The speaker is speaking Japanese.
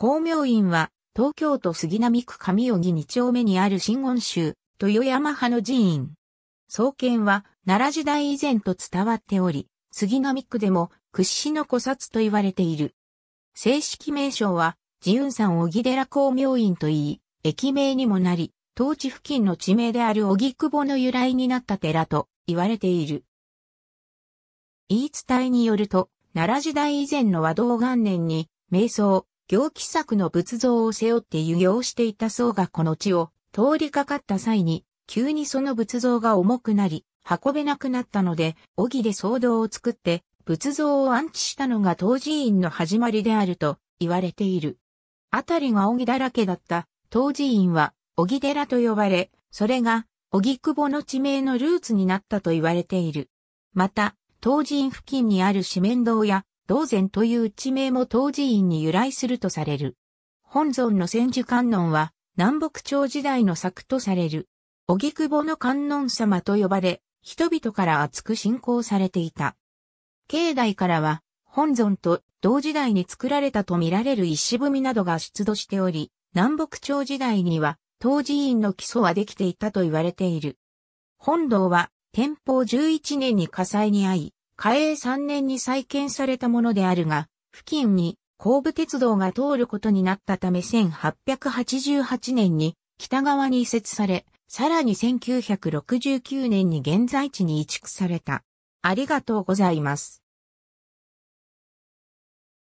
光明院は、東京都杉並区上荻二丁目にある新言宗、豊山派の寺院。創建は、奈良時代以前と伝わっており、杉並区でも屈指の古刹と言われている。正式名称は、自雲山荻寺光明院といい、駅名にもなり、当地付近の地名である荻窪の由来になった寺と言われている。言い伝えによると、奈良時代以前の和道元年に、瞑想、行基作の仏像を背負って遊行していた僧がこの地を通りかかった際に、急にその仏像が重くなり、運べなくなったので、小木で騒動を作って、仏像を安置したのが当寺院の始まりであると言われている。あたりが小木だらけだった当寺院は小木寺と呼ばれ、それが小木くぼの地名のルーツになったと言われている。また、当寺院付近にある四面堂や道前という地名も当寺院に由来するとされる。本尊の千手観音は南北朝時代の作とされる。荻窪の観音様と呼ばれ、人々から厚く信仰されていた。境内からは本尊と同時代に作られたと見られる石踏みなどが出土しており、南北朝時代には当寺院の基礎はできていたと言われている。本堂は天保11年に火災に遭い、嘉永3年に再建されたものであるが、付近に神部鉄道が通ることになったため1888年に北側に移設され、さらに1969年に現在地に移築された。ありがとうございます。